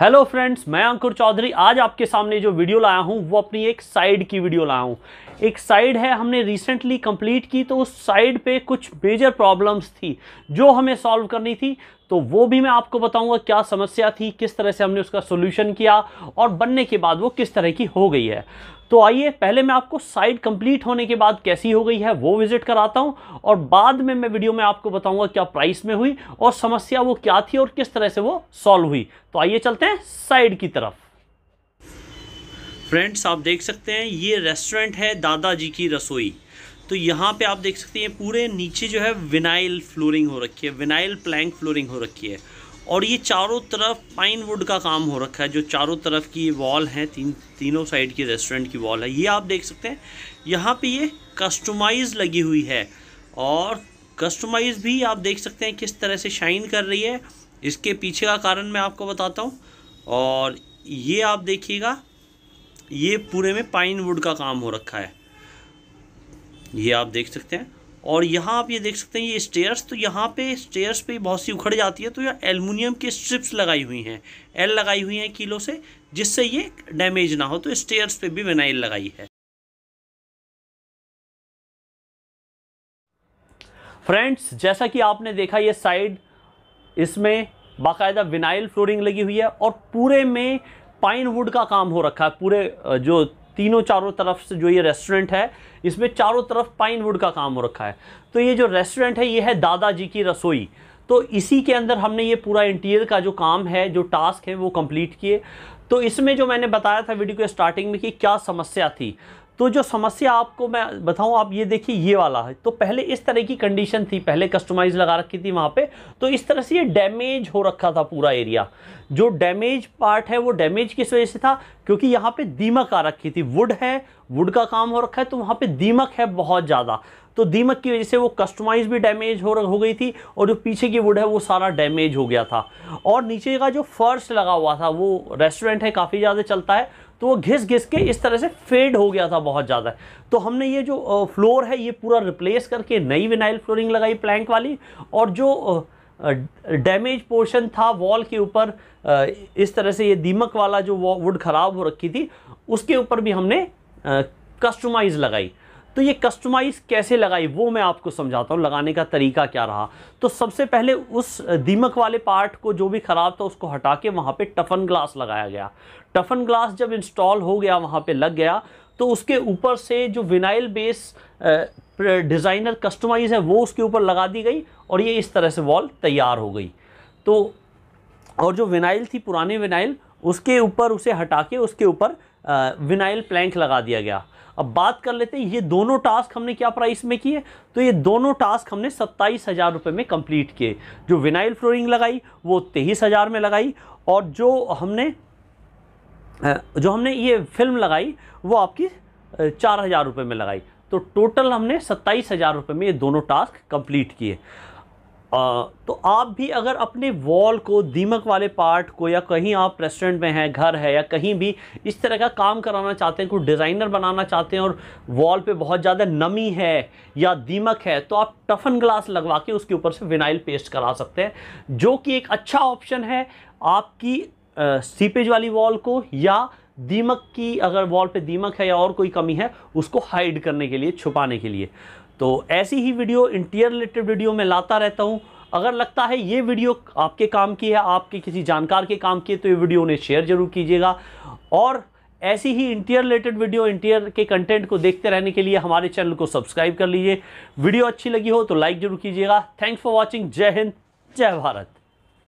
hello friends मैं अंकुर चौधरी आज आपके सामने जो वीडियो लाया हूँ वो अपनी एक साइड की वीडियो लाया हूँ एक साइड है हमने रिसेंटली कंप्लीट की तो उस साइड पे कुछ मेजर प्रॉब्लम्स थी जो हमें सॉल्व करनी थी तो वो भी मैं आपको बताऊंगा क्या समस्या थी किस तरह से हमने उसका सोल्यूशन किया और बनने के बाद वो किस तरह की हो गई है तो आइए पहले मैं आपको साइट कंप्लीट होने के बाद कैसी हो गई है वो विजिट कराता हूं और बाद में मैं वीडियो में आपको बताऊंगा क्या प्राइस में हुई और समस्या वो क्या थी और किस तरह से वो सॉल्व हुई तो आइए चलते हैं साइड की तरफ फ्रेंड्स आप देख सकते हैं ये रेस्टोरेंट है दादाजी की रसोई तो यहाँ पे आप देख सकते हैं पूरे नीचे जो है विनाइल फ्लोरिंग हो रखी है विनाइल प्लैंक फ्लोरिंग हो रखी है और ये चारों तरफ पाइन वुड का काम हो रखा है जो चारों तरफ की वॉल है तीन तीनों साइड की रेस्टोरेंट की वॉल है ये आप देख सकते हैं यहाँ पे ये कस्टमाइज लगी हुई है और कस्टमाइज भी आप देख सकते हैं किस तरह से शाइन कर रही है इसके पीछे का कारण मैं आपको बताता हूँ और ये आप देखिएगा ये पूरे में पाइन वुड का काम हो रखा है ये आप देख सकते हैं और यहाँ आप ये देख सकते हैं ये स्टेयर्स तो यहाँ पे स्टेयर्स पे बहुत सी उखड़ जाती है तो यहाँ एलमिनियम की स्ट्रिप्स लगाई हुई हैं एल लगाई हुई हैं किलो से जिससे ये डैमेज ना हो तो स्टेयर्स पे भी विनाइल लगाई है फ्रेंड्स जैसा कि आपने देखा ये साइड इसमें बाकायदा विनाइल फ्लोरिंग लगी हुई है और पूरे में पाइन वुड का काम हो रखा है पूरे जो तीनों चारों तरफ से जो ये रेस्टोरेंट है इसमें चारों तरफ पाइन वुड का काम हो रखा है तो ये जो रेस्टोरेंट है ये है दादाजी की रसोई तो इसी के अंदर हमने ये पूरा इंटीरियर का जो काम है जो टास्क है वो कंप्लीट किए तो इसमें जो मैंने बताया था वीडियो के स्टार्टिंग में कि क्या समस्या थी तो जो समस्या आपको मैं बताऊं आप ये देखिए ये वाला है तो पहले इस तरह की कंडीशन थी पहले कस्टमाइज लगा रखी थी वहाँ पे तो इस तरह से ये डैमेज हो रखा था पूरा एरिया जो डैमेज पार्ट है वो डैमेज किस वजह से था क्योंकि यहाँ पे दीमक आ रखी थी वुड है वुड का काम हो रखा है तो वहाँ पे दीमक है बहुत ज़्यादा तो दीमक की वजह से वो कस्टमाइज भी डैमेज हो हो गई थी और जो पीछे की वुड है वो सारा डैमेज हो गया था और नीचे का जो फर्श लगा हुआ था वो रेस्टोरेंट है काफ़ी ज़्यादा चलता है तो वो घिस घिस के इस तरह से फेड हो गया था बहुत ज़्यादा तो हमने ये जो फ्लोर है ये पूरा रिप्लेस करके नई विनाइल फ्लोरिंग लगाई प्लैंक वाली और जो डैमेज पोर्शन था वॉल के ऊपर इस तरह से ये दीमक वाला जो वुड ख़राब हो रखी थी उसके ऊपर भी हमने कस्टमाइज़ लगाई तो ये कस्टमाइज़ कैसे लगाई वो मैं आपको समझाता हूँ लगाने का तरीका क्या रहा तो सबसे पहले उस दीमक वाले पार्ट को जो भी ख़राब था उसको हटा के वहाँ पे टफन ग्लास लगाया गया टफन ग्लास जब इंस्टॉल हो गया वहाँ पे लग गया तो उसके ऊपर से जो विनाइल बेस डिज़ाइनर कस्टमाइज है वो उसके ऊपर लगा दी गई और ये इस तरह से वॉल तैयार हो गई तो और जो विनाइल थी पुरानी विनाइल उसके ऊपर उसे हटा के उसके ऊपर विनाइल प्लैंक लगा दिया गया अब बात कर लेते हैं ये दोनों टास्क हमने क्या प्राइस में किए तो ये दोनों टास्क हमने सत्ताईस हज़ार रुपये में कंप्लीट किए जो विनाइल फ्लोरिंग लगाई वो तेईस हज़ार में लगाई और जो हमने जो हमने ये फिल्म लगाई वो आपकी चार हज़ार रुपये में लगाई तो टोटल हमने सत्ताईस हज़ार रुपये में ये दोनों टास्क कंप्लीट किए तो आप भी अगर अपने वॉल को दीमक वाले पार्ट को या कहीं आप रेस्टोरेंट में हैं घर है या कहीं भी इस तरह का काम कराना चाहते हैं कोई डिज़ाइनर बनाना चाहते हैं और वॉल पे बहुत ज़्यादा नमी है या दीमक है तो आप टफन ग्लास लगवा के उसके ऊपर से विनाइल पेस्ट करा सकते हैं जो कि एक अच्छा ऑप्शन है आपकी सीपेज वाली वॉल को या दीमक की अगर वॉल पे दीमक है या और कोई कमी है उसको हाइड करने के लिए छुपाने के लिए तो ऐसी ही वीडियो इंटीरियर रिलेटेड वीडियो में लाता रहता हूँ अगर लगता है ये वीडियो आपके काम की है आपके किसी जानकार के काम की है तो ये वीडियो उन्हें शेयर जरूर कीजिएगा और ऐसी ही इंटीरियर रिलेटेड वीडियो इंटीरियर के कंटेंट को देखते रहने के लिए हमारे चैनल को सब्सक्राइब कर लीजिए वीडियो अच्छी लगी हो तो लाइक जरूर कीजिएगा थैंक्स फॉर वॉचिंग जय हिंद जय भारत